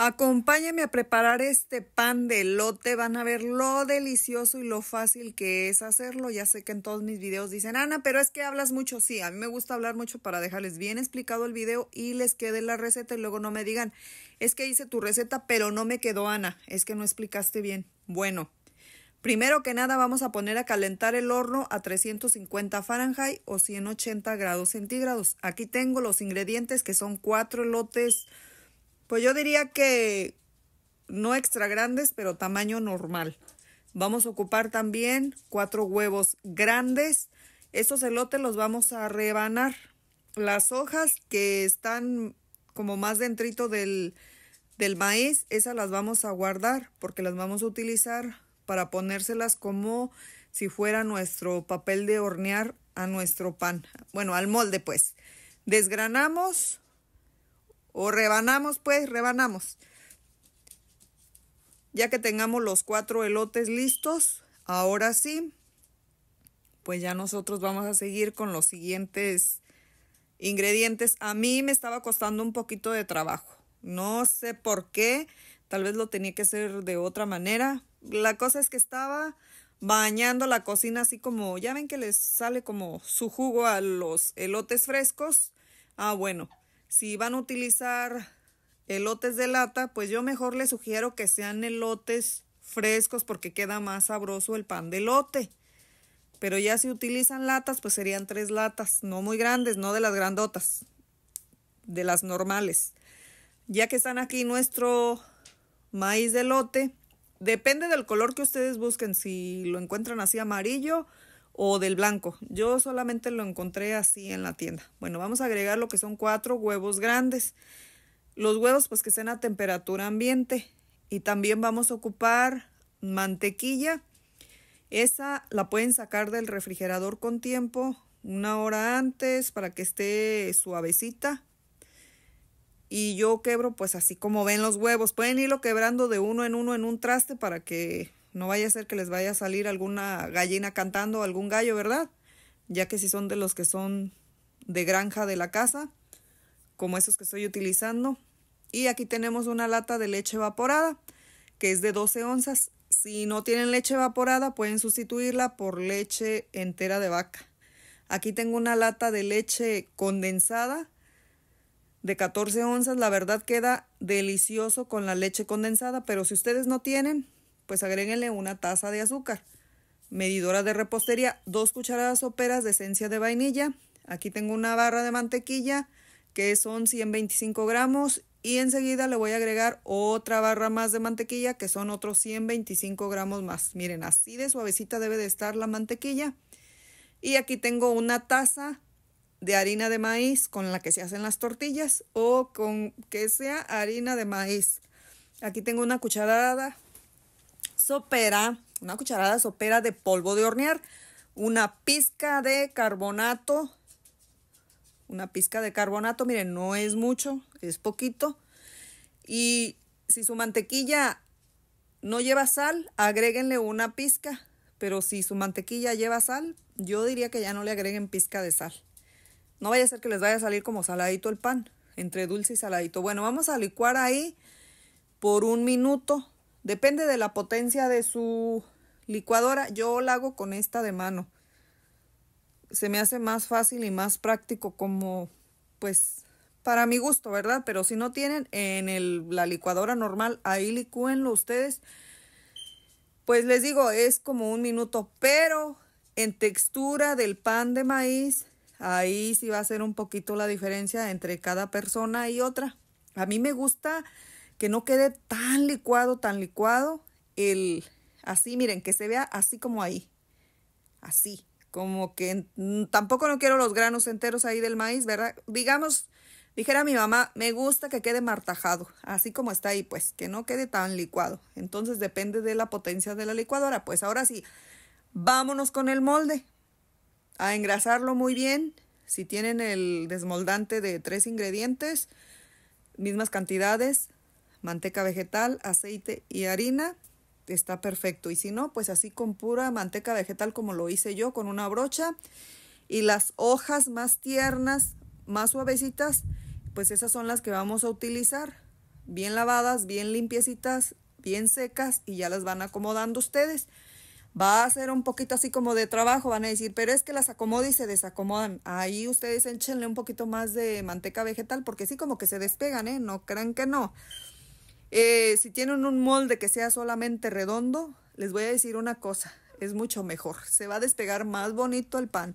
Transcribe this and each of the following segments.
Acompáñame a preparar este pan de lote. Van a ver lo delicioso y lo fácil que es hacerlo. Ya sé que en todos mis videos dicen, Ana, pero es que hablas mucho. Sí, a mí me gusta hablar mucho para dejarles bien explicado el video y les quede la receta y luego no me digan, es que hice tu receta, pero no me quedó, Ana. Es que no explicaste bien. Bueno, primero que nada vamos a poner a calentar el horno a 350 Fahrenheit o 180 grados centígrados. Aquí tengo los ingredientes que son cuatro lotes pues yo diría que no extra grandes, pero tamaño normal. Vamos a ocupar también cuatro huevos grandes. Esos elotes los vamos a rebanar. Las hojas que están como más dentro del, del maíz, esas las vamos a guardar porque las vamos a utilizar para ponérselas como si fuera nuestro papel de hornear a nuestro pan. Bueno, al molde pues. Desgranamos o rebanamos, pues, rebanamos. Ya que tengamos los cuatro elotes listos, ahora sí, pues ya nosotros vamos a seguir con los siguientes ingredientes. A mí me estaba costando un poquito de trabajo. No sé por qué, tal vez lo tenía que hacer de otra manera. La cosa es que estaba bañando la cocina así como, ya ven que les sale como su jugo a los elotes frescos. Ah, bueno, si van a utilizar elotes de lata, pues yo mejor les sugiero que sean elotes frescos porque queda más sabroso el pan de elote. Pero ya si utilizan latas, pues serían tres latas, no muy grandes, no de las grandotas, de las normales. Ya que están aquí nuestro maíz de elote, depende del color que ustedes busquen, si lo encuentran así amarillo, o del blanco. Yo solamente lo encontré así en la tienda. Bueno, vamos a agregar lo que son cuatro huevos grandes. Los huevos pues que estén a temperatura ambiente. Y también vamos a ocupar mantequilla. Esa la pueden sacar del refrigerador con tiempo, una hora antes para que esté suavecita. Y yo quebro pues así como ven los huevos. Pueden irlo quebrando de uno en uno en un traste para que no vaya a ser que les vaya a salir alguna gallina cantando, algún gallo, ¿verdad? Ya que si son de los que son de granja de la casa, como esos que estoy utilizando. Y aquí tenemos una lata de leche evaporada, que es de 12 onzas. Si no tienen leche evaporada, pueden sustituirla por leche entera de vaca. Aquí tengo una lata de leche condensada de 14 onzas. La verdad queda delicioso con la leche condensada, pero si ustedes no tienen, pues agréguenle una taza de azúcar. Medidora de repostería, dos cucharadas soperas de esencia de vainilla. Aquí tengo una barra de mantequilla que son 125 gramos y enseguida le voy a agregar otra barra más de mantequilla que son otros 125 gramos más. Miren, así de suavecita debe de estar la mantequilla. Y aquí tengo una taza de harina de maíz con la que se hacen las tortillas o con que sea harina de maíz. Aquí tengo una cucharada sopera, una cucharada sopera de polvo de hornear, una pizca de carbonato, una pizca de carbonato, miren, no es mucho, es poquito. Y si su mantequilla no lleva sal, agréguenle una pizca, pero si su mantequilla lleva sal, yo diría que ya no le agreguen pizca de sal. No vaya a ser que les vaya a salir como saladito el pan, entre dulce y saladito. Bueno, vamos a licuar ahí por un minuto Depende de la potencia de su licuadora. Yo la hago con esta de mano. Se me hace más fácil y más práctico como, pues, para mi gusto, ¿verdad? Pero si no tienen en la licuadora normal, ahí licúenlo ustedes. Pues les digo, es como un minuto, pero en textura del pan de maíz, ahí sí va a ser un poquito la diferencia entre cada persona y otra. A mí me gusta que no quede tan licuado, tan licuado, el así, miren, que se vea así como ahí, así, como que tampoco no quiero los granos enteros ahí del maíz, ¿verdad? Digamos, dijera mi mamá, me gusta que quede martajado, así como está ahí, pues, que no quede tan licuado. Entonces depende de la potencia de la licuadora. Pues ahora sí, vámonos con el molde a engrasarlo muy bien. Si tienen el desmoldante de tres ingredientes, mismas cantidades, manteca vegetal, aceite y harina, está perfecto. Y si no, pues así con pura manteca vegetal como lo hice yo, con una brocha. Y las hojas más tiernas, más suavecitas, pues esas son las que vamos a utilizar. Bien lavadas, bien limpiecitas, bien secas y ya las van acomodando ustedes. Va a ser un poquito así como de trabajo, van a decir, pero es que las acomoda y se desacomodan. Ahí ustedes échenle un poquito más de manteca vegetal porque sí como que se despegan, ¿eh? No crean que no. Eh, si tienen un molde que sea solamente redondo, les voy a decir una cosa, es mucho mejor. Se va a despegar más bonito el pan.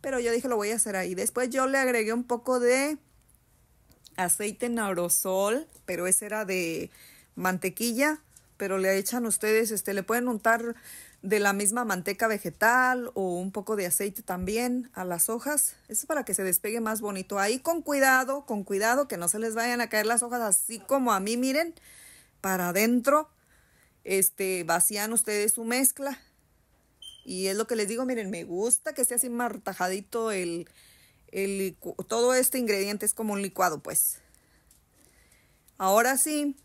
Pero yo dije, lo voy a hacer ahí. Después yo le agregué un poco de aceite en aerosol, pero ese era de mantequilla pero le echan ustedes, este, le pueden untar de la misma manteca vegetal o un poco de aceite también a las hojas. Eso es para que se despegue más bonito. Ahí con cuidado, con cuidado, que no se les vayan a caer las hojas así como a mí, miren, para adentro. Este, vacían ustedes su mezcla. Y es lo que les digo, miren, me gusta que esté así martajadito el, el todo este ingrediente es como un licuado, pues. Ahora sí,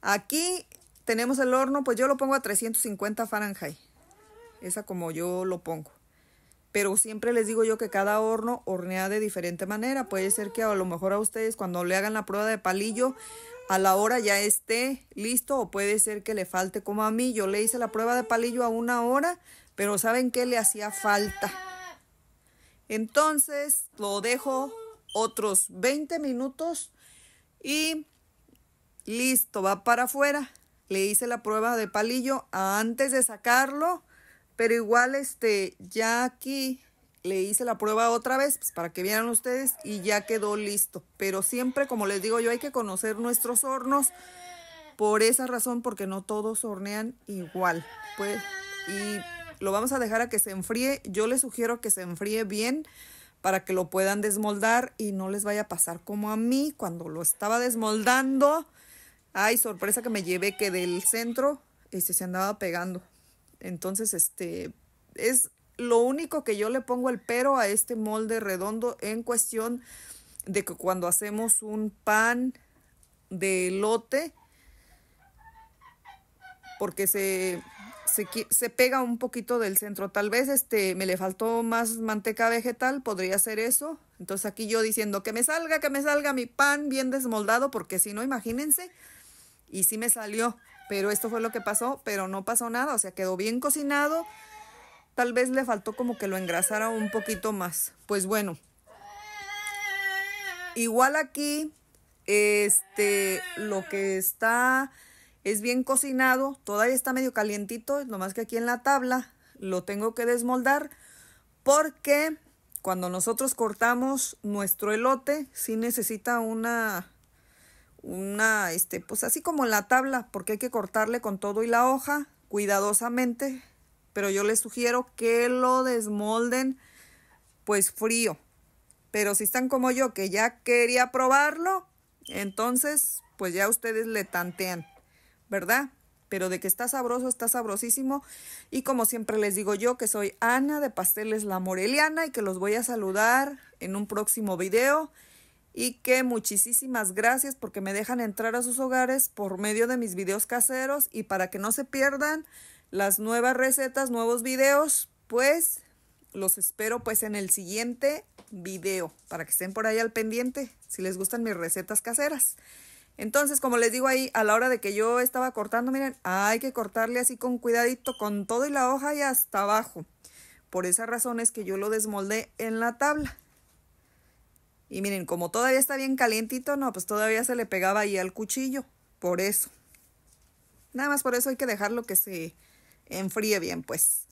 aquí tenemos el horno, pues yo lo pongo a 350 Fahrenheit. Esa como yo lo pongo. Pero siempre les digo yo que cada horno hornea de diferente manera. Puede ser que a lo mejor a ustedes cuando le hagan la prueba de palillo a la hora ya esté listo o puede ser que le falte como a mí. Yo le hice la prueba de palillo a una hora, pero ¿saben qué le hacía falta? Entonces lo dejo otros 20 minutos y listo, va para afuera. Le hice la prueba de palillo antes de sacarlo, pero igual este ya aquí le hice la prueba otra vez pues, para que vieran ustedes y ya quedó listo. Pero siempre, como les digo yo, hay que conocer nuestros hornos por esa razón, porque no todos hornean igual. Pues, y lo vamos a dejar a que se enfríe. Yo les sugiero que se enfríe bien para que lo puedan desmoldar y no les vaya a pasar como a mí cuando lo estaba desmoldando Ay, sorpresa que me llevé que del centro este, se andaba pegando. Entonces, este, es lo único que yo le pongo el pero a este molde redondo en cuestión de que cuando hacemos un pan de lote porque se, se, se, pega un poquito del centro. Tal vez este, me le faltó más manteca vegetal, podría ser eso. Entonces aquí yo diciendo que me salga, que me salga mi pan bien desmoldado, porque si no, imagínense, y sí me salió, pero esto fue lo que pasó, pero no pasó nada, o sea, quedó bien cocinado, tal vez le faltó como que lo engrasara un poquito más, pues bueno. Igual aquí, este, lo que está es bien cocinado, todavía está medio calientito, nomás que aquí en la tabla lo tengo que desmoldar porque cuando nosotros cortamos nuestro elote, sí necesita una una, este, pues así como la tabla, porque hay que cortarle con todo y la hoja cuidadosamente, pero yo les sugiero que lo desmolden pues frío. Pero si están como yo, que ya quería probarlo, entonces pues ya ustedes le tantean, ¿verdad? Pero de que está sabroso, está sabrosísimo. Y como siempre les digo yo, que soy Ana de Pasteles La Moreliana y que los voy a saludar en un próximo video y que muchísimas gracias porque me dejan entrar a sus hogares por medio de mis videos caseros y para que no se pierdan las nuevas recetas, nuevos videos, pues los espero pues en el siguiente video para que estén por ahí al pendiente si les gustan mis recetas caseras. Entonces, como les digo ahí, a la hora de que yo estaba cortando, miren, hay que cortarle así con cuidadito, con todo y la hoja y hasta abajo. Por esa razón es que yo lo desmoldé en la tabla. Y miren, como todavía está bien calientito, no, pues todavía se le pegaba ahí al cuchillo. Por eso. Nada más por eso hay que dejarlo que se enfríe bien, pues.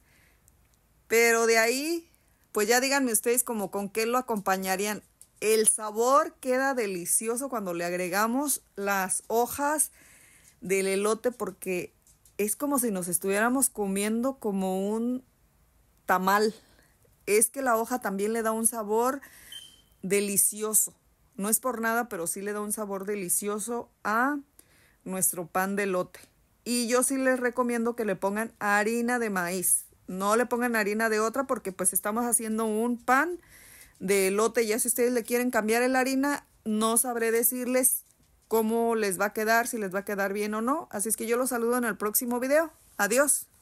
Pero de ahí, pues ya díganme ustedes como con qué lo acompañarían. El sabor queda delicioso cuando le agregamos las hojas del elote porque es como si nos estuviéramos comiendo como un tamal. Es que la hoja también le da un sabor delicioso. No es por nada, pero sí le da un sabor delicioso a nuestro pan de lote. Y yo sí les recomiendo que le pongan harina de maíz. No le pongan harina de otra porque pues estamos haciendo un pan de lote. Ya si ustedes le quieren cambiar la harina, no sabré decirles cómo les va a quedar, si les va a quedar bien o no. Así es que yo los saludo en el próximo video. Adiós.